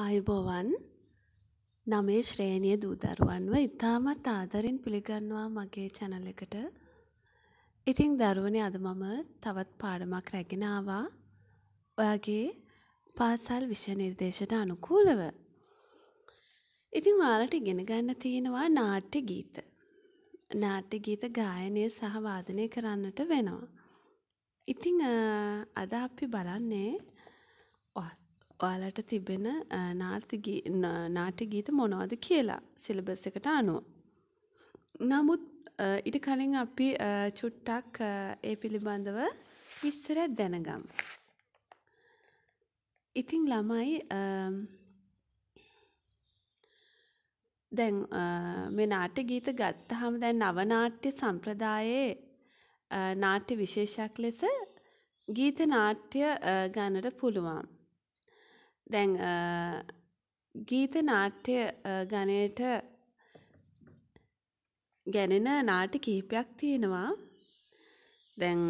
ආයුබෝවන් නමේ ශ්‍රේණිය දූදරුවන්ව ඉතාමත් ආදරෙන් පිළිගන්නවා මගේ චැනල් එකට. ඉතිං දරුවනේ අද මම තවත් පාඩමක් රැගෙන ආවා. ඔයාගේ පාසල් විෂය නිර්දේශයට අනුකූලව. ඉතින් ඔයාලට ඉගෙන ගන්න තියෙනවා නාට්‍ය ගීත. නාට්‍ය ගීත ගායනය සහ වාදනය කරන්නට වෙනවා. ඉතිං අද අපි බලන්නේ ඔත් ඔයාලට තිබෙන නාට ගීත මොනවද කියලා සිලබස් එකට අනුව. නමුත් ඉට කලින් අපි චුට්ටක් ඒ පිළිබඳව විස්තරත් දැනගම්. ඉතිං ළමයි දැන් මේ නාට්‍ය ගීත ගත්තහම දැන් නවනාට්‍ය සම්ප්‍රදායේ නාට්‍ය විශේෂයක් ලෙස ගීත නාට්‍ය ගණට පුළුවන්. දැන් ගීත නාට්‍ය ගණයට ගැනෙන නාටි කිහිපයක් තියෙනවා දැන්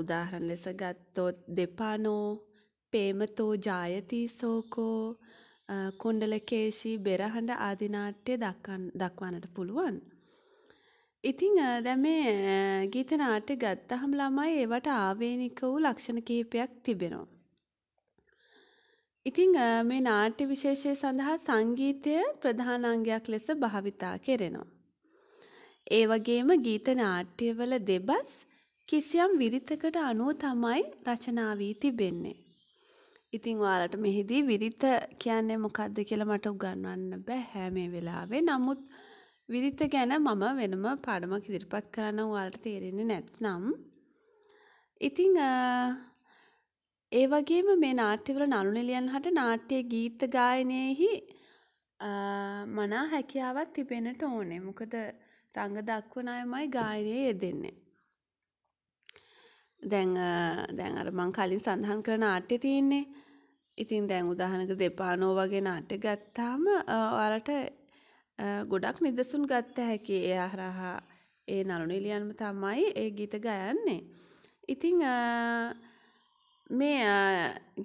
උදාහරණ ලෙස ගත්තොත් දෙපානෝ පේමතෝ ජායති සෝකෝ කොන්ඩලකේශී බෙරහඬ ආදිනාට්‍ය දක්වන්නට පුළුවන්. ඉතිං දැ මේ ගීත නාට්‍ය ගත්තහම් ළමයි ඒවට ආවේනික වූ ලක්ෂණ කිහිපයක් තිබෙනවා. ඉතිං මේ නාට්‍ය විශේෂය සඳහා සංගීතය ප්‍රධානංගයක් ලෙස භාවිතා කෙරෙනවා. ඒ වගේම ගීත නාට්‍යවල දෙබස් කිසියම් විරිතකට අනුව තමයි රචනා වී තිබෙන්නේ. ඉතින් ඔයාලට මෙහිදී විරිත කියන්නේ මොකක්ද කියලා මට උගන්වන්න බෑ හැම මේ වෙලාවේ. නමුත් විරිත ගැන මම වෙනම පාඩමක් ඉදිරිපත් කරන්න ඔයාලට තේරෙන්නේ නැත්නම් ඉතින් ඒ වගේම මේ නාට්‍යවල නළුනිලියන් හට නාට්‍යය ගීත ගායනයෙහි මනා හැකියාවත් තිබෙනට ඕනේ මොකද රංග දක්වන අයමයි ගායනය යෙදෙන්නේ. දැන් දැන් අර මං කලින් සඳහන් කර නාට්‍ය තියෙන්නේ ඉතින් දැන් උදාහනක දෙපානෝ වගේ නාට්‍ය ගත්තාම ඔයාලට ගොඩක් නිදසුන් ගත්ත හැකි ඒ හරහා ඒ නළුනිලියන්ම තමයි ඒ ගීත ගයන්නේ. ඉතිං මේ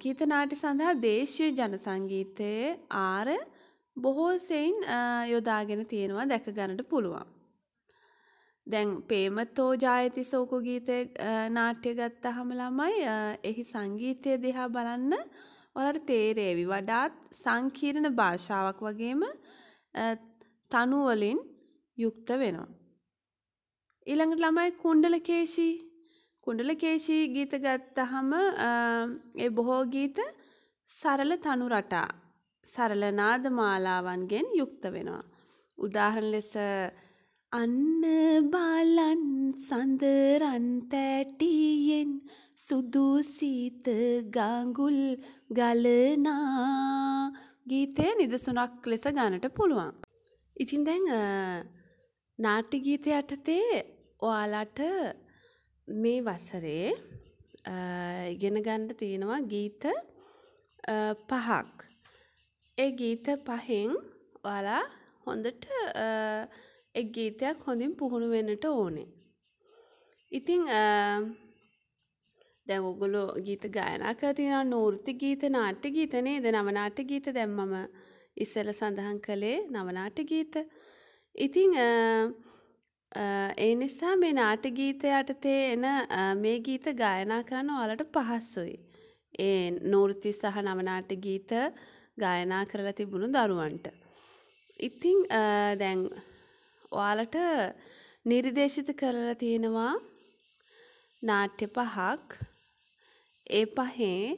ගීතනාටි සඳහා දේශීය ජන සංගීතයේ ආර බොහෝ සෙයින් යොදාගෙන තියෙනවා දැක ගන්නට පුළුවන්. දැන් ප්‍රේමතෝ ජායති සෝකු ගීතේ නාට්‍ය ගත්තාම ළමයි එහි සංගීතය දිහා බලන්න ඔයාලට තේරෙවි. වඩාත් සංකීර්ණ භාෂාවක් වගේම තනු වලින් යුක්ත වෙනවා. ඊළඟට ළමයි කුණ්ඩලකේෂී කුණ්ඩලකේශී ගීත ගත්තහම ඒ බොහෝ ගීත සරල තනු රටා සරල නාද මාලාවන්ගෙන් යුක්ත වෙනවා. උදාහරණ ලෙස අන්න බලන් සඳරන් තැටියෙන් සුදු සීත ගඟුල් ගලනා ගීතය නිදසුනක් ලෙස ගන්නට පුළුවන්. ඉතින් දැන් නාට්‍ය ගීතය යටතේ ඔයාලට මේ වසරේ ඉගෙන ගණ්ඩ තියෙනවා ගීත පහක්. ඒ ගීත පහෙන් ඔයාලා හොඳට එක් ගීතයක් හොඳින් පුහුණු වෙනට ඕනේ. ඉතිං දැවගොලෝ ගීත ගායනා කරතින නෝෘති ගීත නාට්‍ය ගීතනේ ද නවනාට ගීත දැම්මම ඉස්සල සඳහන් කළේ නවනාට ගීත. ඉතිං ඒ නිසා මේ නාට ගීතයටතේ එන මේ ගීත ගායනා කරන්න ඔයාලට පහස්සුයි. ඒ නෝෘති සහ නවනාට ගීත ගායනා කරලා තිබුණු දරුවන්ට. ඉතිං දැන් ඔයාලට නිර්දේශිත කරලා තියෙනවා නාට්‍ය පහක් ඒ පහේ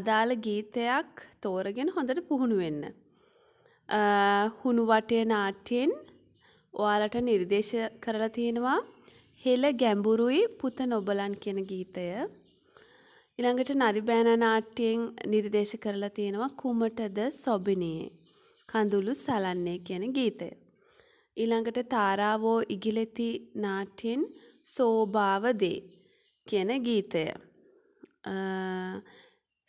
අදාළ ගීතයක් තෝරගෙන හොඳට පුහුණු වෙන්න. හුණු වටේ නාට්‍යෙන් ඔයාලට නිර්දේශ කරලා තියෙනවා හෙළ ගැඹුරුයි පුත නොබලන් කියන ගීතය. ඊළඟට නරි බෑනා නාට්‍යයෙන් නිර්දේශ කරලා තියෙනවා කුමටද සොබිනේ කඳුළු සලන්නේ කියන ගීතය. ඊළඟට තාරාවෝ ඉගිලෙති නාට්‍යෙන් සෝභාවදේ කියන ගීතය.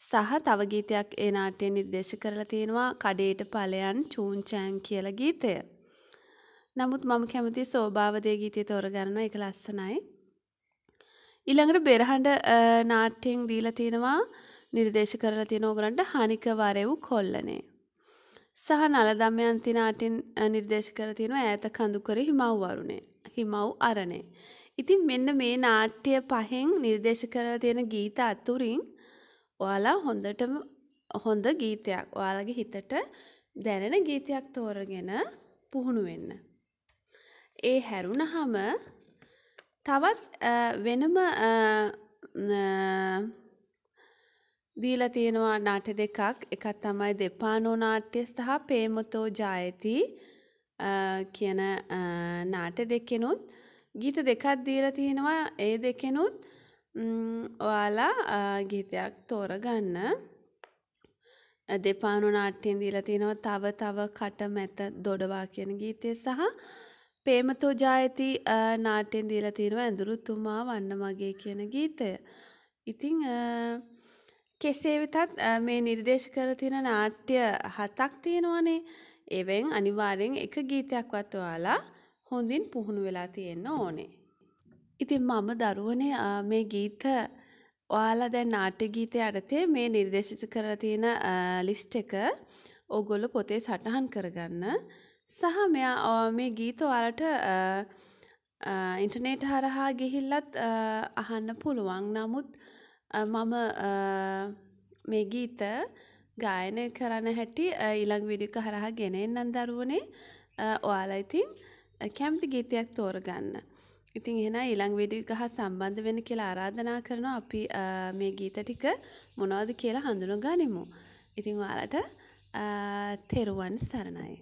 සහ තව ගීතයක් ඒ නාට්‍යයෙන් නිර්දේශ කරලා තියෙනවා කඩේට ඵලයන් චූන්චෑන් කියලා ගීතය. නමුත් මම කැමති සෝභාවදය ගීතය තෝරගන්නවා එක ලස්සනයි. ඊළඟට බෙරහඬ නාට්‍යයෙන් දීලා තියෙනවා නිර්දේශ කරලා තියෙන ඕගලන්ට හානිකවරෙව් කොල්ලනේ. සහ නලදමයන්ති නාට්‍යෙන් නිර්දේශ කරලා තියෙනවා ඈත කඳුකර හිමව් වරුනේ. හිමව් අරනේ. ඉතින් මෙන්න මේ නාට්‍ය පහෙන් නිර්දේශ කරලා තියෙන ගීත අතුරින් ඔයාලා හොඳටම හොඳ ගීතයක් ඔයාලගේ හිතට දැනෙන ගීතයක් තෝරගෙන පුහුණු වෙන්න. ඒ හැරුණහම තවත් වෙනම දීලා තියෙනවා නාට්‍ය දෙකක් එකක් තමයි දෙපානෝ නාට්‍ය සහ පේමතෝ ජායති කියන නාට්‍ය දෙකෙනුත් ගීත දෙකක් දීලා තියෙනවා ඒ දෙකෙනුත් ඔයාලා ගීතයක් තෝරගන්න දෙපානු නාට්‍යයෙන් දීලා තියෙනවා තව තව කට මැත දොඩවා කියන ගීතය සහ ප්‍රේමතෝ ජායති නාට්‍යෙන් දීලා තියෙනවා ඇඳුරු තුමා වන්න මගේ කියන ගීතය. ඉතිං කෙසේ වෙතත් මේ නිර්දේශ කර තියෙන නාට්‍ය හතක් තියෙනවනේ. එවෙන් අනිවාර්යෙන් එක ගීතයක්වත් ඔයාලා හොඳින් පුහුණු වෙලා තියෙන්න ඕනේ. ඉතින් මම දරුවනේ මේ ගීත ඔයාලා දැන් නාට්‍ය ගීතය අරතේ මේ නිර්දේශිත කර තියෙන ලිස්ට් එක ඕගොල්ලෝ පොතේ සටහන් කරගන්න. සහ මෙයා මේ ගීත ඔයාලට ඉන්ටනෙට් හරහා ගිහිල්ලත් අහන්න පුළුවන් නමුත් මම මේ ගීත ගායන කරන හැටි ඊළඟ විඩික හරහා ගෙනෙන්න්නන් දරුවනේ ඔයාලා ඉතින් කැම්ති ගීතයක් තෝරගන්න. ඉතින් එහෙන ඊළං විඩික හා සම්බන්ධ වෙන කියලා ආරාධනා කරනවා අපි මේ ගීත ටික මොනවද කියලා හඳුනු ගනිමු. ඉතිං ඔයාලට තෙරුවන් සරණයි.